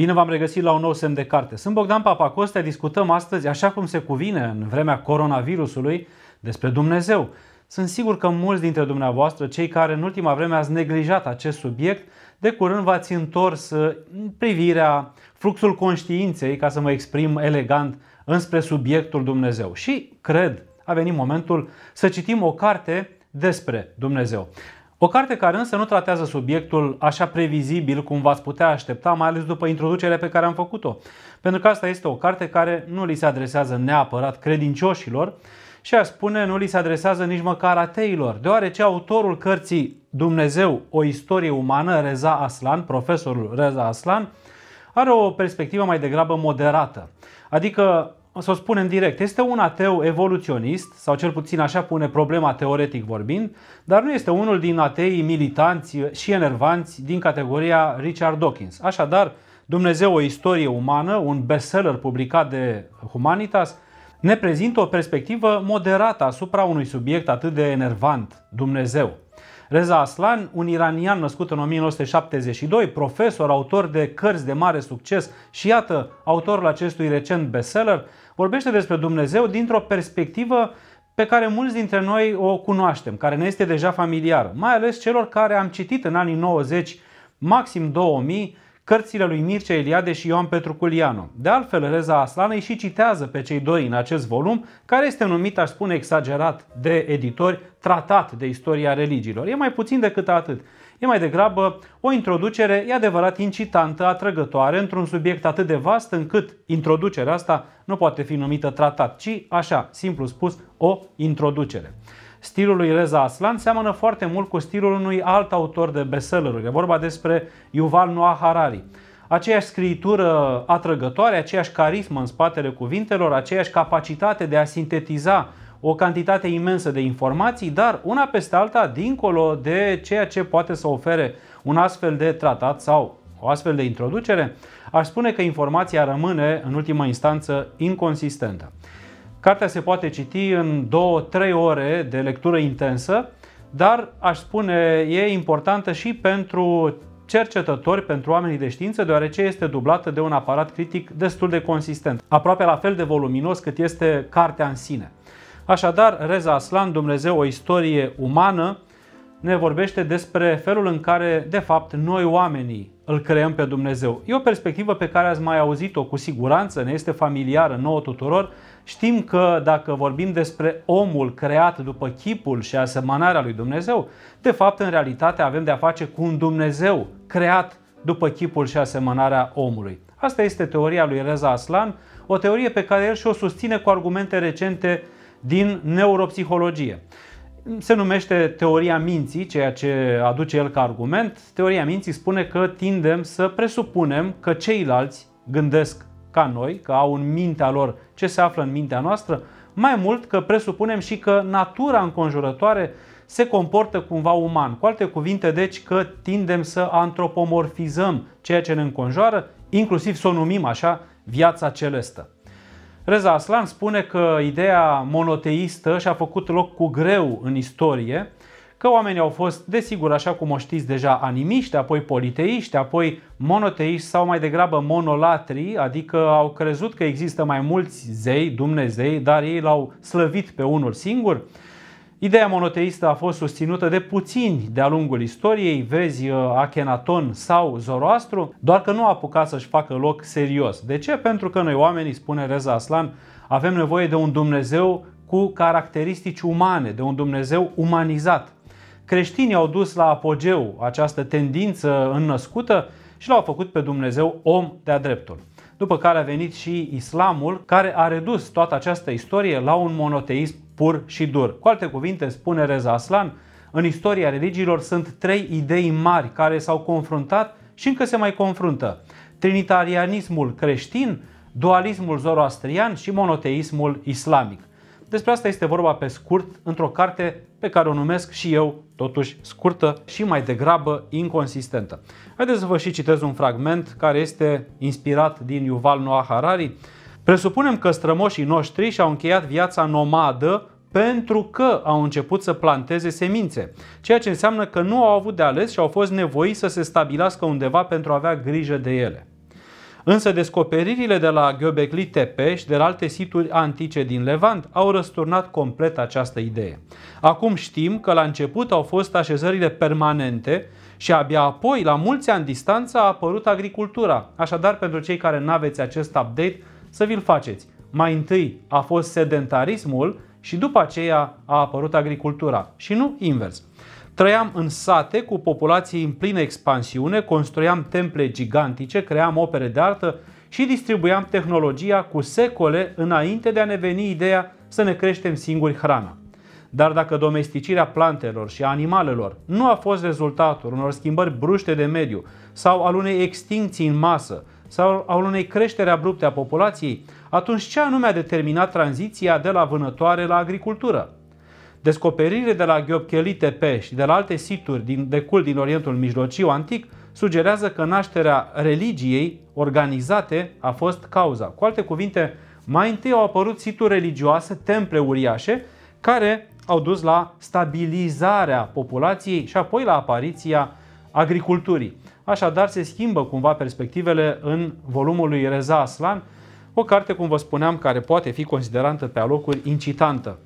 Bine v-am regăsit la un nou semn de carte. Sunt Bogdan Papacostea, discutăm astăzi, așa cum se cuvine în vremea coronavirusului, despre Dumnezeu. Sunt sigur că mulți dintre dumneavoastră, cei care în ultima vreme ați neglijat acest subiect, de curând v-ați întors uh, privirea, fluxul conștiinței, ca să mă exprim elegant, înspre subiectul Dumnezeu. Și cred, a venit momentul să citim o carte despre Dumnezeu. O carte care însă nu tratează subiectul așa previzibil cum v-ați putea aștepta, mai ales după introducerea pe care am făcut-o. Pentru că asta este o carte care nu li se adresează neapărat credincioșilor și aș spune nu li se adresează nici măcar ateilor, deoarece autorul cărții Dumnezeu, o istorie umană, Reza Aslan, profesorul Reza Aslan, are o perspectivă mai degrabă moderată. Adică să o spunem direct, este un ateu evoluționist, sau cel puțin așa pune problema teoretic vorbind, dar nu este unul din ateii militanți și enervanți din categoria Richard Dawkins. Așadar, Dumnezeu o istorie umană, un bestseller publicat de Humanitas, ne prezintă o perspectivă moderată asupra unui subiect atât de enervant, Dumnezeu. Reza Aslan, un iranian născut în 1972, profesor, autor de cărți de mare succes și iată, autorul acestui recent bestseller, vorbește despre Dumnezeu dintr-o perspectivă pe care mulți dintre noi o cunoaștem, care ne este deja familiară, mai ales celor care am citit în anii 90, maxim 2000, cărțile lui Mircea Eliade și Ioan Petru Culianu. De altfel, Reza Aslan îi și citează pe cei doi în acest volum, care este numit, aș spune exagerat, de editori, tratat de istoria religiilor. E mai puțin decât atât. E mai degrabă o introducere, e adevărat, incitantă, atrăgătoare, într-un subiect atât de vast încât introducerea asta nu poate fi numită tratat, ci, așa, simplu spus, o introducere. Stilul lui Reza Aslan seamănă foarte mult cu stilul unui alt autor de bestselleruri. E vorba despre Yuval Noah Harari. Aceeași scriitură atrăgătoare, aceeași carismă în spatele cuvintelor, aceeași capacitate de a sintetiza o cantitate imensă de informații, dar una peste alta, dincolo de ceea ce poate să ofere un astfel de tratat sau o astfel de introducere, aș spune că informația rămâne, în ultima instanță, inconsistentă. Cartea se poate citi în 2-3 ore de lectură intensă, dar aș spune e importantă și pentru cercetători, pentru oamenii de știință, deoarece este dublată de un aparat critic destul de consistent, aproape la fel de voluminos cât este cartea în sine. Așadar, Reza Aslan, Dumnezeu, o istorie umană, ne vorbește despre felul în care, de fapt, noi oamenii îl creăm pe Dumnezeu. E o perspectivă pe care ați mai auzit-o cu siguranță, ne este familiară nouă tuturor. Știm că dacă vorbim despre omul creat după chipul și asemănarea lui Dumnezeu, de fapt în realitate avem de a face cu un Dumnezeu creat după chipul și asemănarea omului. Asta este teoria lui Reza Aslan, o teorie pe care el și-o susține cu argumente recente din neuropsihologie se numește teoria minții, ceea ce aduce el ca argument. Teoria minții spune că tindem să presupunem că ceilalți gândesc ca noi, că au în mintea lor ce se află în mintea noastră, mai mult că presupunem și că natura înconjurătoare se comportă cumva uman. Cu alte cuvinte, deci că tindem să antropomorfizăm ceea ce ne înconjoară, inclusiv să o numim așa viața celestă. Reza Aslan spune că ideea monoteistă și-a făcut loc cu greu în istorie, că oamenii au fost, desigur, așa cum o știți deja, animiști, apoi politeiști, apoi monoteiști sau mai degrabă monolatri, adică au crezut că există mai mulți zei, Dumnezei, dar ei l-au slăvit pe unul singur. Ideea monoteistă a fost susținută de puțini de-a lungul istoriei, vezi uh, Akhenaton sau Zoroastru, doar că nu a apucat să-și facă loc serios. De ce? Pentru că noi oamenii, spune Reza Aslan, avem nevoie de un Dumnezeu cu caracteristici umane, de un Dumnezeu umanizat. Creștinii au dus la apogeu această tendință înnăscută și l-au făcut pe Dumnezeu om de-a dreptul după care a venit și islamul, care a redus toată această istorie la un monoteism pur și dur. Cu alte cuvinte, spune Reza Aslan, în istoria religiilor sunt trei idei mari care s-au confruntat și încă se mai confruntă. Trinitarianismul creștin, dualismul zoroastrian și monoteismul islamic. Despre asta este vorba pe scurt într-o carte pe care o numesc și eu totuși scurtă și mai degrabă inconsistentă. Haideți să vă și citez un fragment care este inspirat din Yuval Noah Harari. Presupunem că strămoșii noștri și-au încheiat viața nomadă pentru că au început să planteze semințe, ceea ce înseamnă că nu au avut de ales și au fost nevoiți să se stabilească undeva pentru a avea grijă de ele. Însă descoperirile de la Göbekli Tepe și de la alte situri antice din Levant au răsturnat complet această idee. Acum știm că la început au fost așezările permanente și abia apoi, la mulți ani distanță, a apărut agricultura. Așadar, pentru cei care nu aveți acest update, să vi-l faceți. Mai întâi a fost sedentarismul și după aceea a apărut agricultura și nu invers. Trăiam în sate cu populații în plină expansiune, construiam temple gigantice, cream opere de artă și distribuiam tehnologia cu secole înainte de a ne veni ideea să ne creștem singuri hrana. Dar dacă domesticirea plantelor și a animalelor nu a fost rezultatul unor schimbări bruște de mediu sau al unei extinții în masă sau al unei creșteri abrupte a populației, atunci ce anume a determinat tranziția de la vânătoare la agricultură? Descoperirile de la Gheopcheli Tepe și de la alte situri din, de cult din Orientul Mijlociu antic sugerează că nașterea religiei organizate a fost cauza. Cu alte cuvinte, mai întâi au apărut situri religioase, temple uriașe, care au dus la stabilizarea populației și apoi la apariția agriculturii. Așadar, se schimbă cumva perspectivele în volumul lui Reza Aslan, o carte, cum vă spuneam, care poate fi considerată pe alocuri incitantă.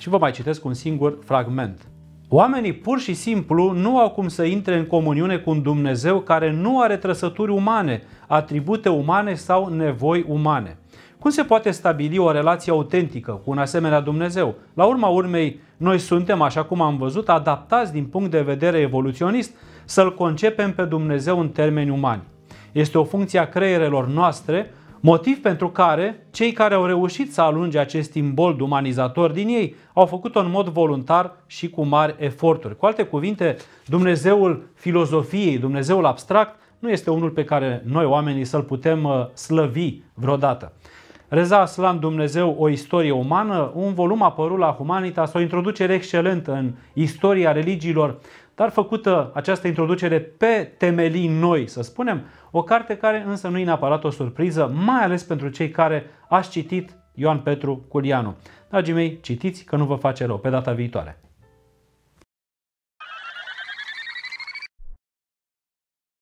Și vă mai citesc un singur fragment. Oamenii pur și simplu nu au cum să intre în comuniune cu un Dumnezeu care nu are trăsături umane, atribute umane sau nevoi umane. Cum se poate stabili o relație autentică cu un asemenea Dumnezeu? La urma urmei, noi suntem, așa cum am văzut, adaptați din punct de vedere evoluționist să-L concepem pe Dumnezeu în termeni umani. Este o funcție a creierelor noastre Motiv pentru care cei care au reușit să alunge acest imbold umanizator din ei au făcut-o în mod voluntar și cu mari eforturi. Cu alte cuvinte, Dumnezeul filozofiei, Dumnezeul abstract, nu este unul pe care noi oamenii să-l putem uh, slăvi vreodată. Reza Aslan, Dumnezeu, o istorie umană, un volum apărut la Humanitas, o introducere excelentă în istoria religiilor dar făcută această introducere pe temelii noi, să spunem, o carte care însă nu e neapărat o surpriză, mai ales pentru cei care ați citit Ioan Petru Culianu. Dragii mei, citiți că nu vă face rău. Pe data viitoare!